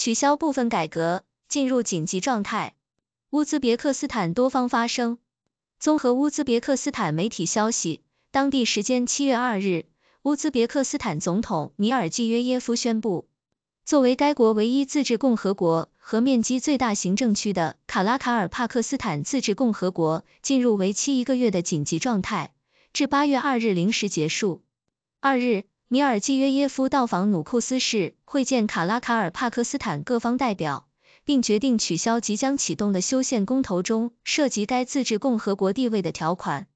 取消部分改革，进入紧急状态。乌兹别克斯坦多方发声。综合乌兹别克斯坦媒体消息，当地时间七月二日，乌兹别克斯坦总统米尔济约耶夫宣布，作为该国唯一自治共和国和面积最大行政区的卡拉卡尔帕克斯坦自治共和国，进入为期一个月的紧急状态，至八月二日零时结束。二日。米尔季约耶夫到访努库斯市，会见卡拉卡尔帕克斯坦各方代表，并决定取消即将启动的修宪公投中涉及该自治共和国地位的条款。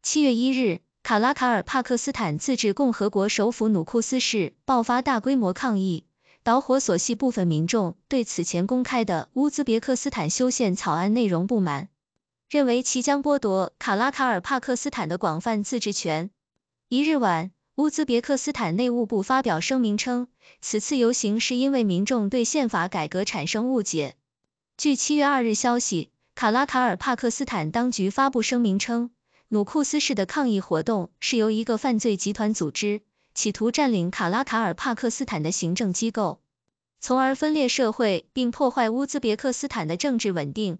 七月一日，卡拉卡尔帕克斯坦自治共和国首府努库斯市爆发大规模抗议，导火索系部分民众对此前公开的乌兹别克斯坦修宪草案内容不满，认为其将剥夺卡拉卡尔帕克斯坦的广泛自治权。一日晚。乌兹别克斯坦内务部发表声明称，此次游行是因为民众对宪法改革产生误解。据七月二日消息，卡拉卡尔帕克斯坦当局发布声明称，努库斯市的抗议活动是由一个犯罪集团组织，企图占领卡拉卡尔帕克斯坦的行政机构，从而分裂社会并破坏乌兹别克斯坦的政治稳定。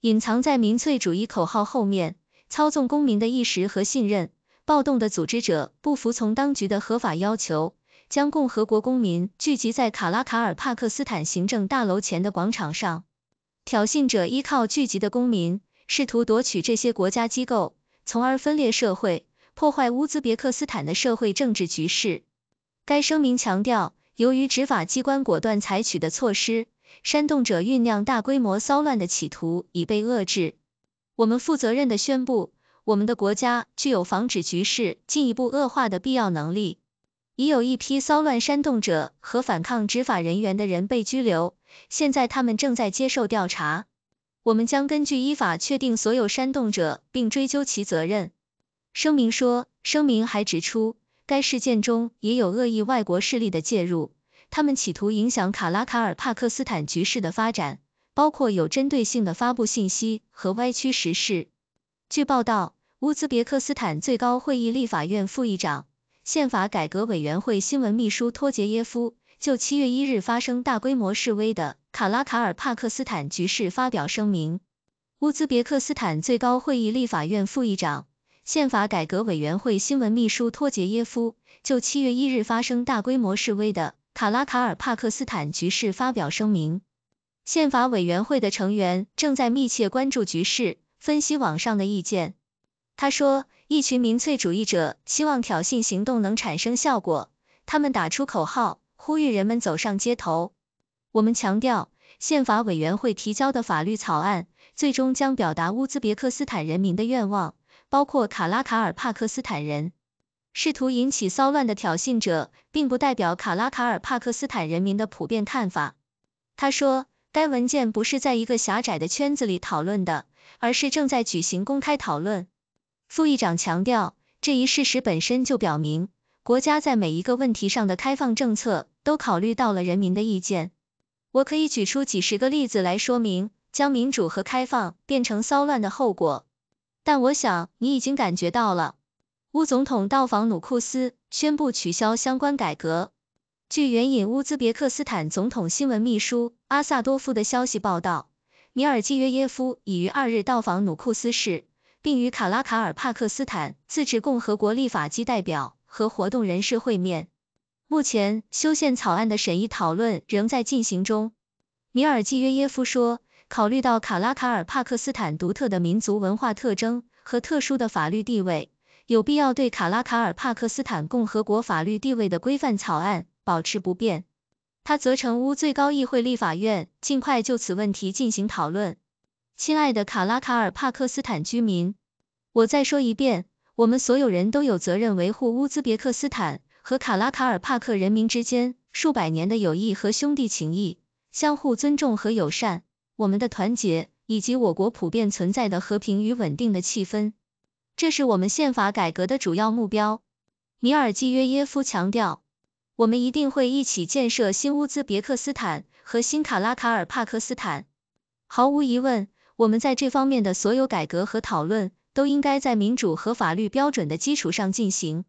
隐藏在民粹主义口号后面，操纵公民的意识和信任。暴动的组织者不服从当局的合法要求，将共和国公民聚集在卡拉卡尔帕克斯坦行政大楼前的广场上。挑衅者依靠聚集的公民，试图夺取这些国家机构，从而分裂社会，破坏乌兹别克斯坦的社会政治局势。该声明强调，由于执法机关果断采取的措施，煽动者酝酿大规模骚乱的企图已被遏制。我们负责任地宣布。我们的国家具有防止局势进一步恶化的必要能力。已有一批骚乱煽动者和反抗执法人员的人被拘留，现在他们正在接受调查。我们将根据依法确定所有煽动者并追究其责任。声明说，声明还指出，该事件中也有恶意外国势力的介入，他们企图影响卡拉卡尔帕克斯坦局势的发展，包括有针对性的发布信息和歪曲时事。据报道。乌兹别克斯坦最高会议立法院副议长、宪法改革委员会新闻秘书托杰耶夫就七月一日发生大规模示威的卡拉卡尔帕克斯坦局势发表声明。乌兹别克斯坦最高会议立法院副议长、宪法改革委员会新闻秘书托杰耶夫就七月一日发生大规模示威的卡拉卡尔帕克斯坦局势发表声明。宪法委员会的成员正在密切关注局势，分析网上的意见。他说：“一群民粹主义者希望挑衅行动能产生效果，他们打出口号，呼吁人们走上街头。我们强调，宪法委员会提交的法律草案最终将表达乌兹别克斯坦人民的愿望，包括卡拉卡尔帕克斯坦人。试图引起骚乱的挑衅者，并不代表卡拉卡尔帕克斯坦人民的普遍看法。”他说：“该文件不是在一个狭窄的圈子里讨论的，而是正在举行公开讨论。”副议长强调，这一事实本身就表明，国家在每一个问题上的开放政策都考虑到了人民的意见。我可以举出几十个例子来说明，将民主和开放变成骚乱的后果。但我想你已经感觉到了。乌总统到访努库斯，宣布取消相关改革。据援引乌兹别克斯坦总统新闻秘书阿萨多夫的消息报道，米尔济约耶夫已于二日到访努库斯市。并与卡拉卡尔帕克斯坦自治共和国立法机代表和活动人士会面。目前，修宪草案的审议讨论仍在进行中。米尔季约耶夫说，考虑到卡拉卡尔帕克斯坦独特的民族文化特征和特殊的法律地位，有必要对卡拉卡尔帕克斯坦共和国法律地位的规范草案保持不变。他责成乌最高议会立法院尽快就此问题进行讨论。亲爱的卡拉卡尔帕克斯坦居民，我再说一遍，我们所有人都有责任维护乌兹别克斯坦和卡拉卡尔帕克人民之间数百年的友谊和兄弟情谊，相互尊重和友善，我们的团结以及我国普遍存在的和平与稳定的气氛，这是我们宪法改革的主要目标。米尔基约耶夫强调，我们一定会一起建设新乌兹别克斯坦和新卡拉卡尔帕克斯坦。毫无疑问。我们在这方面的所有改革和讨论都应该在民主和法律标准的基础上进行，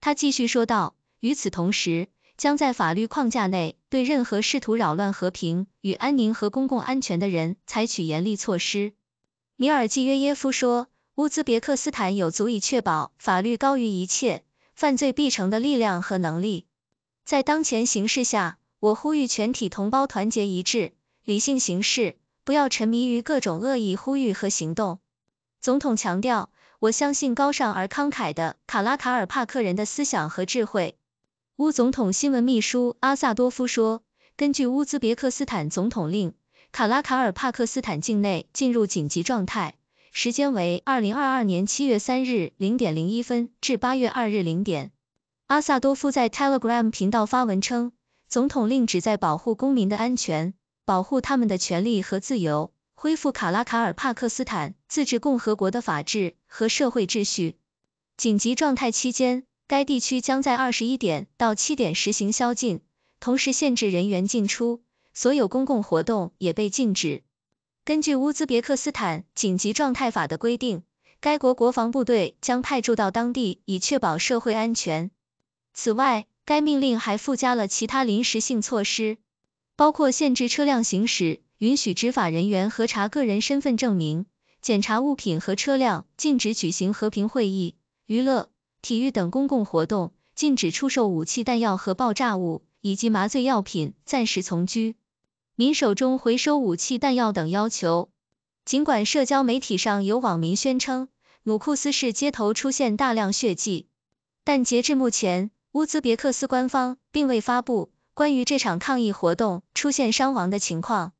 他继续说道。与此同时，将在法律框架内对任何试图扰乱和平与安宁和公共安全的人采取严厉措施。米尔季约耶夫说，乌兹别克斯坦有足以确保法律高于一切、犯罪必惩的力量和能力。在当前形势下，我呼吁全体同胞团结一致、理性行事。不要沉迷于各种恶意呼吁和行动，总统强调，我相信高尚而慷慨的卡拉卡尔帕克人的思想和智慧。乌总统新闻秘书阿萨多夫说，根据乌兹别克斯坦总统令，卡拉卡尔帕克斯坦境内进入紧急状态，时间为二零二二年七月三日零点零一分至八月二日零点。阿萨多夫在 Telegram 频道发文称，总统令旨在保护公民的安全。保护他们的权利和自由，恢复卡拉卡尔帕克斯坦自治共和国的法治和社会秩序。紧急状态期间，该地区将在21点到7点实行宵禁，同时限制人员进出，所有公共活动也被禁止。根据乌兹别克斯坦紧急状态法的规定，该国国防部队将派驻到当地以确保社会安全。此外，该命令还附加了其他临时性措施。包括限制车辆行驶，允许执法人员核查个人身份证明、检查物品和车辆，禁止举行和平会议、娱乐、体育等公共活动，禁止出售武器弹药和爆炸物以及麻醉药品，暂时从居民手中回收武器弹药等要求。尽管社交媒体上有网民宣称努库斯市街头出现大量血迹，但截至目前，乌兹别克斯官方并未发布。关于这场抗议活动出现伤亡的情况。